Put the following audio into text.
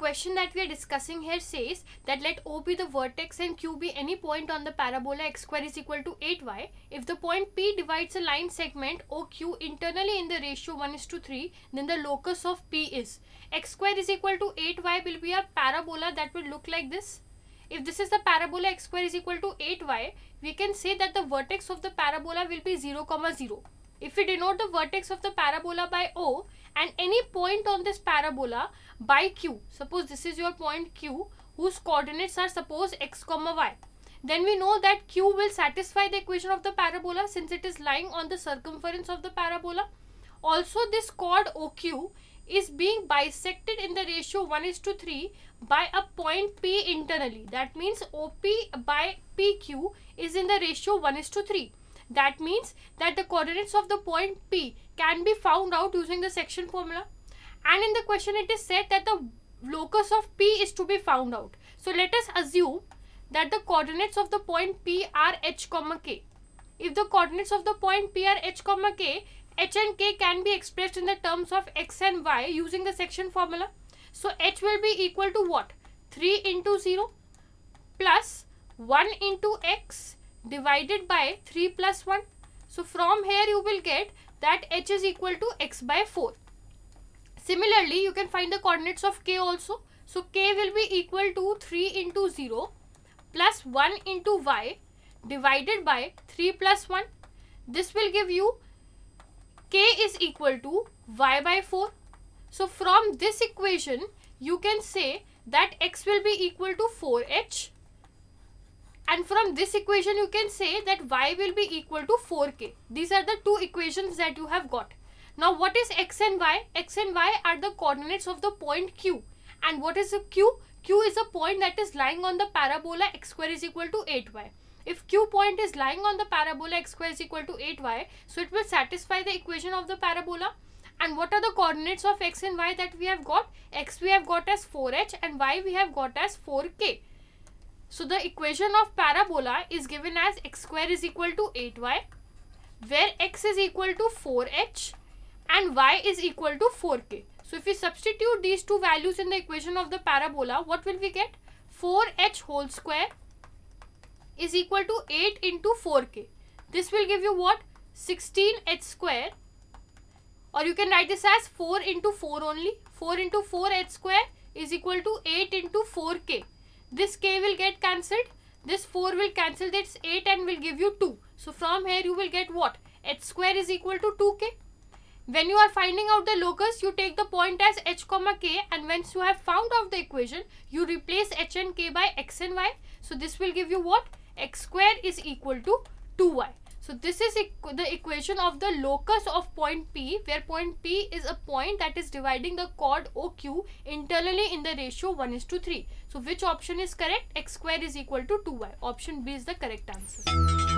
question that we are discussing here says that let O be the vertex and Q be any point on the parabola x square is equal to 8y. If the point P divides a line segment OQ internally in the ratio 1 is to 3, then the locus of P is x square is equal to 8y will be a parabola that will look like this. If this is the parabola x square is equal to 8y, we can say that the vertex of the parabola will be 0, 0 if we denote the vertex of the parabola by O and any point on this parabola by Q, suppose this is your point Q whose coordinates are suppose x comma y, then we know that Q will satisfy the equation of the parabola since it is lying on the circumference of the parabola. Also this chord OQ is being bisected in the ratio 1 is to 3 by a point P internally. That means OP by PQ is in the ratio 1 is to 3. That means that the coordinates of the point P can be found out using the section formula. And in the question it is said that the locus of P is to be found out. So let us assume that the coordinates of the point P are h comma k. If the coordinates of the point P are h comma k, h and k can be expressed in the terms of x and y using the section formula. So h will be equal to what? 3 into 0 plus 1 into x divided by 3 plus 1. So, from here you will get that h is equal to x by 4. Similarly, you can find the coordinates of k also. So, k will be equal to 3 into 0 plus 1 into y divided by 3 plus 1. This will give you k is equal to y by 4. So, from this equation, you can say that x will be equal to 4h and from this equation you can say that y will be equal to 4k. These are the two equations that you have got. Now what is x and y? x and y are the coordinates of the point q. And what is a q? q is a point that is lying on the parabola x square is equal to 8y. If q point is lying on the parabola x square is equal to 8y, so it will satisfy the equation of the parabola. And what are the coordinates of x and y that we have got? x we have got as 4h and y we have got as 4k. So the equation of parabola is given as x square is equal to 8y where x is equal to 4h and y is equal to 4k. So if we substitute these two values in the equation of the parabola, what will we get? 4h whole square is equal to 8 into 4k. This will give you what? 16h square or you can write this as 4 into 4 only. 4 into 4h square is equal to 8 into 4k this k will get cancelled this 4 will cancel that's 8 and will give you 2 so from here you will get what h square is equal to 2k when you are finding out the locus you take the point as h comma k and once you have found out the equation you replace h and k by x and y so this will give you what x square is equal to 2y so this is equ the equation of the locus of point P where point P is a point that is dividing the chord OQ internally in the ratio 1 is to 3. So which option is correct? X square is equal to 2y. Option B is the correct answer.